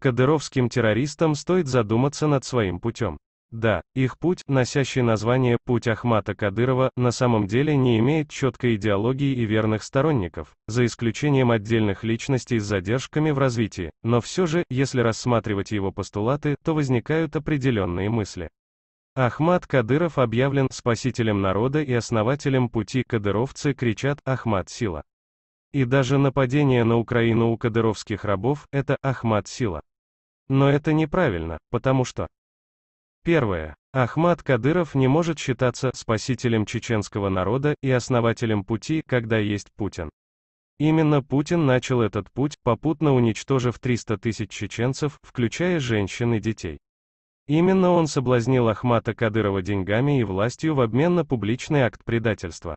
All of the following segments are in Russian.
Кадыровским террористам стоит задуматься над своим путем. Да, их путь, носящий название «Путь Ахмата Кадырова», на самом деле не имеет четкой идеологии и верных сторонников, за исключением отдельных личностей с задержками в развитии, но все же, если рассматривать его постулаты, то возникают определенные мысли. Ахмат Кадыров объявлен спасителем народа и основателем пути кадыровцы кричат «Ахмат Сила». И даже нападение на Украину у кадыровских рабов – это «Ахмат Сила». Но это неправильно, потому что... Первое. Ахмад Кадыров не может считаться спасителем чеченского народа и основателем пути, когда есть Путин. Именно Путин начал этот путь, попутно уничтожив 300 тысяч чеченцев, включая женщин и детей. Именно он соблазнил Ахмата Кадырова деньгами и властью в обмен на публичный акт предательства.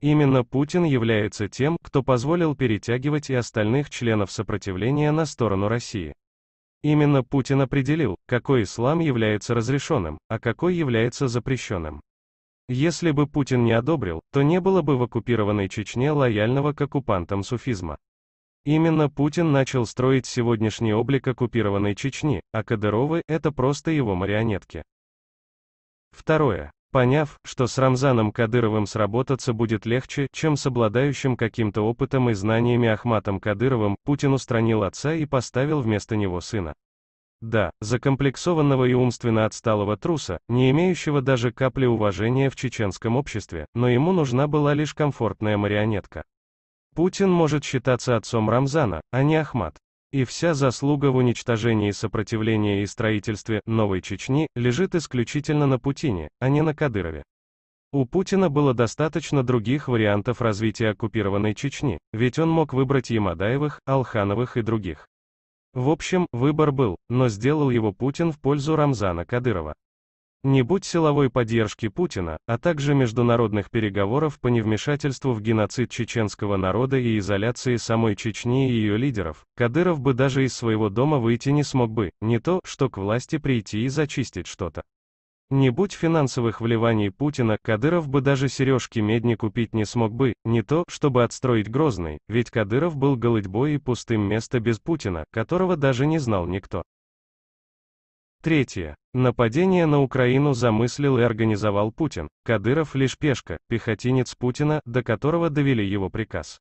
Именно Путин является тем, кто позволил перетягивать и остальных членов сопротивления на сторону России. Именно Путин определил, какой ислам является разрешенным, а какой является запрещенным. Если бы Путин не одобрил, то не было бы в оккупированной Чечне лояльного к оккупантам суфизма. Именно Путин начал строить сегодняшний облик оккупированной Чечни, а Кадыровы – это просто его марионетки. Второе. Поняв, что с Рамзаном Кадыровым сработаться будет легче, чем с обладающим каким-то опытом и знаниями Ахматом Кадыровым, Путин устранил отца и поставил вместо него сына. Да, закомплексованного и умственно отсталого труса, не имеющего даже капли уважения в чеченском обществе, но ему нужна была лишь комфортная марионетка. Путин может считаться отцом Рамзана, а не Ахмат и вся заслуга в уничтожении сопротивления и строительстве «Новой Чечни» лежит исключительно на Путине, а не на Кадырове. У Путина было достаточно других вариантов развития оккупированной Чечни, ведь он мог выбрать Ямадаевых, Алхановых и других. В общем, выбор был, но сделал его Путин в пользу Рамзана Кадырова. Не будь силовой поддержки Путина, а также международных переговоров по невмешательству в геноцид чеченского народа и изоляции самой Чечни и ее лидеров, Кадыров бы даже из своего дома выйти не смог бы, не то, что к власти прийти и зачистить что-то. Не будь финансовых вливаний Путина, Кадыров бы даже сережки медни купить не смог бы, не то, чтобы отстроить Грозный, ведь Кадыров был голытьбой и пустым место без Путина, которого даже не знал никто. Третье. Нападение на Украину замыслил и организовал Путин. Кадыров лишь пешка, пехотинец Путина, до которого довели его приказ.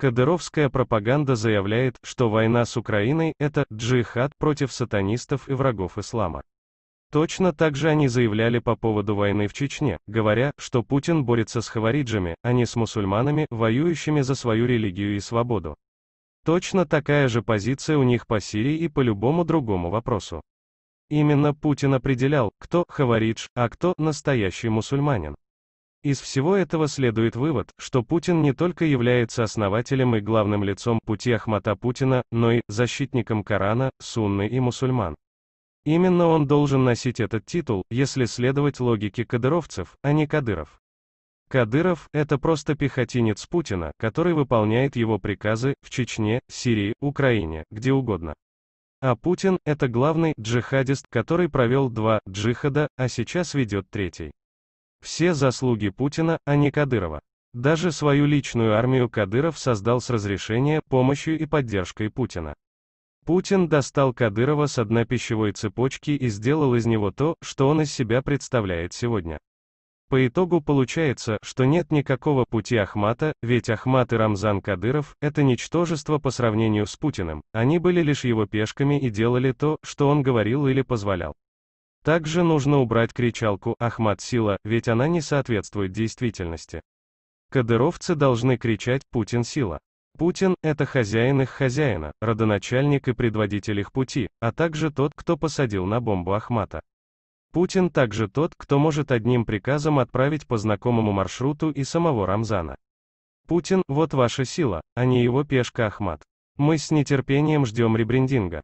Кадыровская пропаганда заявляет, что война с Украиной – это джихад против сатанистов и врагов ислама. Точно так же они заявляли по поводу войны в Чечне, говоря, что Путин борется с хавариджами, а не с мусульманами, воюющими за свою религию и свободу. Точно такая же позиция у них по Сирии и по любому другому вопросу. Именно Путин определял, кто хаваридж, а кто настоящий мусульманин. Из всего этого следует вывод, что Путин не только является основателем и главным лицом пути Ахмата Путина, но и защитником Корана, Сунны и мусульман. Именно он должен носить этот титул, если следовать логике кадыровцев, а не кадыров. Кадыров – это просто пехотинец Путина, который выполняет его приказы в Чечне, Сирии, Украине, где угодно. А Путин – это главный джихадист, который провел два джихада, а сейчас ведет третий. Все заслуги Путина, а не Кадырова. Даже свою личную армию Кадыров создал с разрешения, помощью и поддержкой Путина. Путин достал Кадырова с одной пищевой цепочки и сделал из него то, что он из себя представляет сегодня. По итогу получается, что нет никакого пути Ахмата, ведь Ахмат и Рамзан Кадыров – это ничтожество по сравнению с Путиным, они были лишь его пешками и делали то, что он говорил или позволял. Также нужно убрать кричалку «Ахмат сила», ведь она не соответствует действительности. Кадыровцы должны кричать «Путин сила». Путин – это хозяин их хозяина, родоначальник и предводитель их пути, а также тот, кто посадил на бомбу Ахмата. Путин также тот, кто может одним приказом отправить по знакомому маршруту и самого Рамзана. Путин, вот ваша сила, а не его пешка Ахмат. Мы с нетерпением ждем ребрендинга.